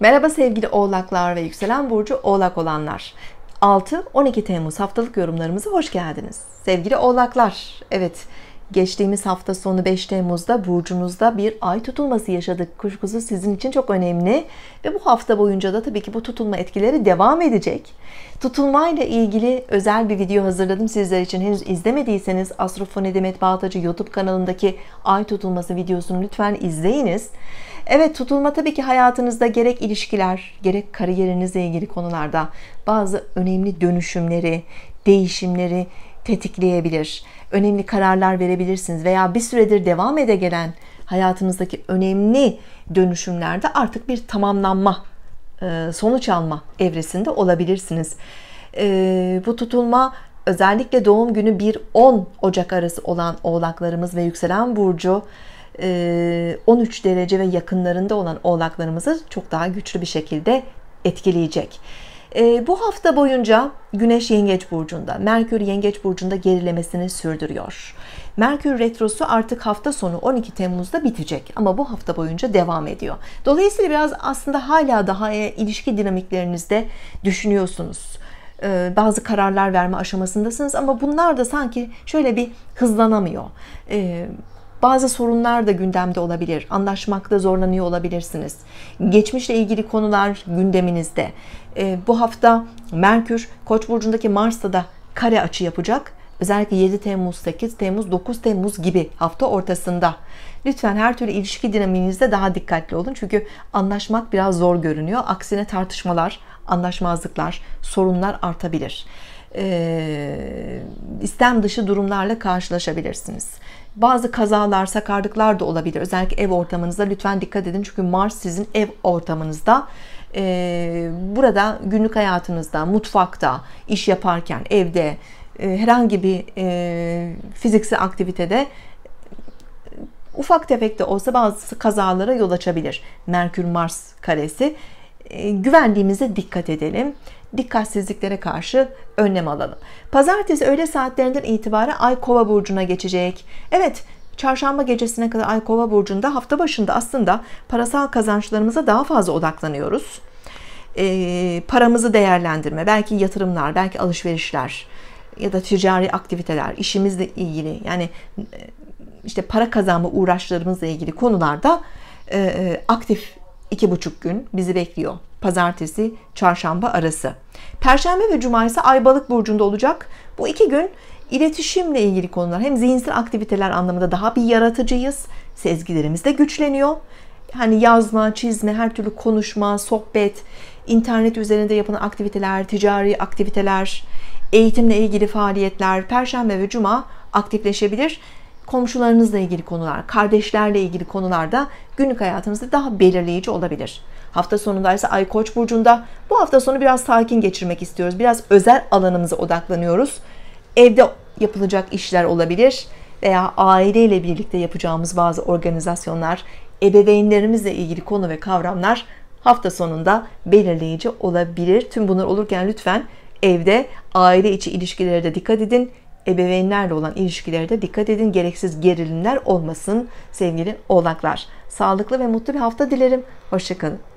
Merhaba sevgili oğlaklar ve yükselen burcu oğlak olanlar. 6-12 Temmuz haftalık yorumlarımıza hoş geldiniz. Sevgili oğlaklar, evet geçtiğimiz hafta sonu 5 Temmuz'da burcunuzda bir ay tutulması yaşadık. Kuşkusu sizin için çok önemli ve bu hafta boyunca da tabii ki bu tutulma etkileri devam edecek. Tutulmayla ilgili özel bir video hazırladım sizler için. Henüz izlemediyseniz Astrofoni Demet Bağtacı YouTube kanalındaki ay tutulması videosunu lütfen izleyiniz. Evet tutulma tabii ki hayatınızda gerek ilişkiler, gerek kariyerinizle ilgili konularda bazı önemli dönüşümleri, değişimleri tetikleyebilir. Önemli kararlar verebilirsiniz veya bir süredir devam ede gelen hayatınızdaki önemli dönüşümlerde artık bir tamamlanma, e, sonuç alma evresinde olabilirsiniz. E, bu tutulma özellikle doğum günü 1-10 Ocak arası olan oğlaklarımız ve yükselen burcu 13 ee, derece ve yakınlarında olan oğlaklarımızı çok daha güçlü bir şekilde etkileyecek. Ee, bu hafta boyunca Güneş Yengeç Burcu'nda, Merkür Yengeç Burcu'nda gerilemesini sürdürüyor. Merkür Retrosu artık hafta sonu 12 Temmuz'da bitecek ama bu hafta boyunca devam ediyor. Dolayısıyla biraz aslında hala daha e, ilişki dinamiklerinizde düşünüyorsunuz. Ee, bazı kararlar verme aşamasındasınız ama bunlar da sanki şöyle bir hızlanamıyor. Bazı sorunlar da gündemde olabilir. Anlaşmakta zorlanıyor olabilirsiniz. Geçmişle ilgili konular gündeminizde. Ee, bu hafta Merkür Koç burcundaki Mars'ta da kare açı yapacak. Özellikle 7 Temmuz, 8 Temmuz, 9 Temmuz gibi hafta ortasında. Lütfen her türlü ilişki dinaminizde daha dikkatli olun. Çünkü anlaşmak biraz zor görünüyor. Aksine tartışmalar, anlaşmazlıklar, sorunlar artabilir e, istem dışı durumlarla karşılaşabilirsiniz. Bazı kazalar, sakarlıklar da olabilir. Özellikle ev ortamınızda lütfen dikkat edin. Çünkü Mars sizin ev ortamınızda e, burada günlük hayatınızda, mutfakta, iş yaparken, evde e, herhangi bir e, fiziksel aktivitede ufak tefek de olsa bazı kazalara yol açabilir. Merkür Mars karesi ee, güvenliğimize dikkat edelim. Dikkatsizliklere karşı önlem alalım. Pazartesi öğle saatlerinden itibaren Ay Kova burcuna geçecek. Evet, çarşamba gecesine kadar Ay Kova burcunda hafta başında aslında parasal kazançlarımıza daha fazla odaklanıyoruz. E, paramızı değerlendirme, belki yatırımlar, belki alışverişler ya da ticari aktiviteler, işimizle ilgili yani e, işte para kazanma uğraşlarımızla ilgili konularda e, e aktif iki buçuk gün bizi bekliyor. Pazartesi, çarşamba arası. Perşembe ve cuma ise Ay Balık burcunda olacak. Bu iki gün iletişimle ilgili konular hem zihinsel aktiviteler anlamında daha bir yaratıcıyız. Sezgilerimiz de güçleniyor. Hani yazma, çizme, her türlü konuşma, sohbet, internet üzerinde yapılan aktiviteler, ticari aktiviteler, eğitimle ilgili faaliyetler perşembe ve cuma aktifleşebilir komşularınızla ilgili konular, kardeşlerle ilgili konularda günlük hayatınızda daha belirleyici olabilir. Hafta sonunda ise Ay Koç burcunda bu hafta sonu biraz sakin geçirmek istiyoruz. Biraz özel alanımıza odaklanıyoruz. Evde yapılacak işler olabilir veya aileyle birlikte yapacağımız bazı organizasyonlar, ebeveynlerimizle ilgili konu ve kavramlar hafta sonunda belirleyici olabilir. Tüm bunlar olurken lütfen evde aile içi ilişkilere de dikkat edin ebeveynlerle olan ilişkilerde dikkat edin. Gereksiz gerilimler olmasın sevgili oğlaklar. Sağlıklı ve mutlu bir hafta dilerim. Hoşçakalın.